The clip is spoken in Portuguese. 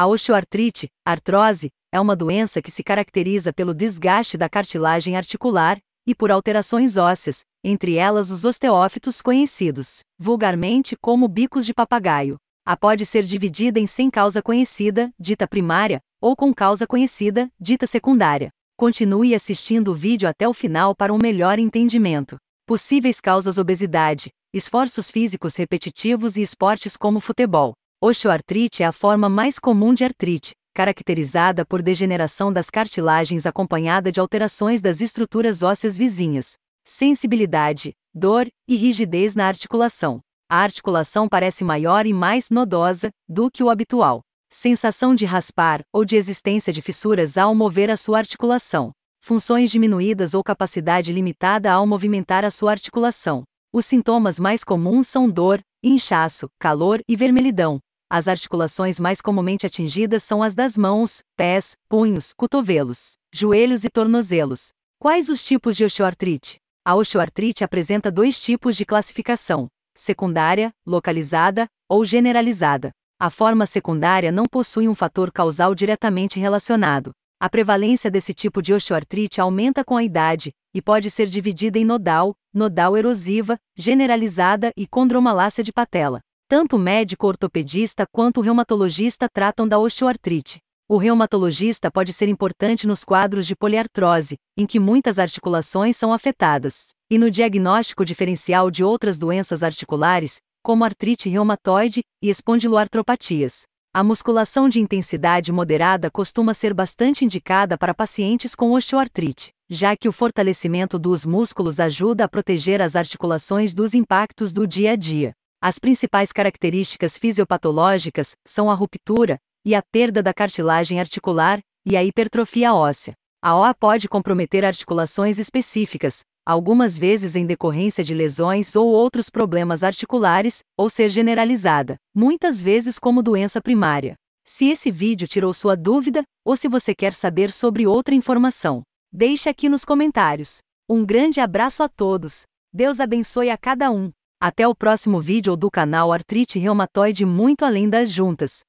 A osteoartrite, artrose, é uma doença que se caracteriza pelo desgaste da cartilagem articular e por alterações ósseas, entre elas os osteófitos conhecidos vulgarmente como bicos de papagaio. A pode ser dividida em sem causa conhecida, dita primária, ou com causa conhecida, dita secundária. Continue assistindo o vídeo até o final para um melhor entendimento. Possíveis causas obesidade, esforços físicos repetitivos e esportes como futebol. Osteoartrite é a forma mais comum de artrite, caracterizada por degeneração das cartilagens acompanhada de alterações das estruturas ósseas vizinhas, sensibilidade, dor e rigidez na articulação. A articulação parece maior e mais nodosa do que o habitual. Sensação de raspar ou de existência de fissuras ao mover a sua articulação. Funções diminuídas ou capacidade limitada ao movimentar a sua articulação. Os sintomas mais comuns são dor, inchaço, calor e vermelhidão, as articulações mais comumente atingidas são as das mãos, pés, punhos, cotovelos, joelhos e tornozelos. Quais os tipos de osteoartrite? A osteoartrite apresenta dois tipos de classificação: secundária, localizada ou generalizada. A forma secundária não possui um fator causal diretamente relacionado. A prevalência desse tipo de osteoartrite aumenta com a idade e pode ser dividida em nodal, nodal erosiva, generalizada e condromalácea de patela. Tanto o médico ortopedista quanto o reumatologista tratam da osteoartrite. O reumatologista pode ser importante nos quadros de poliartrose, em que muitas articulações são afetadas, e no diagnóstico diferencial de outras doenças articulares, como artrite reumatoide e espondiloartropatias. A musculação de intensidade moderada costuma ser bastante indicada para pacientes com osteoartrite, já que o fortalecimento dos músculos ajuda a proteger as articulações dos impactos do dia a dia. As principais características fisiopatológicas são a ruptura e a perda da cartilagem articular e a hipertrofia óssea. A OA pode comprometer articulações específicas, algumas vezes em decorrência de lesões ou outros problemas articulares, ou ser generalizada, muitas vezes como doença primária. Se esse vídeo tirou sua dúvida ou se você quer saber sobre outra informação, deixe aqui nos comentários. Um grande abraço a todos. Deus abençoe a cada um. Até o próximo vídeo do canal Artrite Reumatoide muito além das juntas.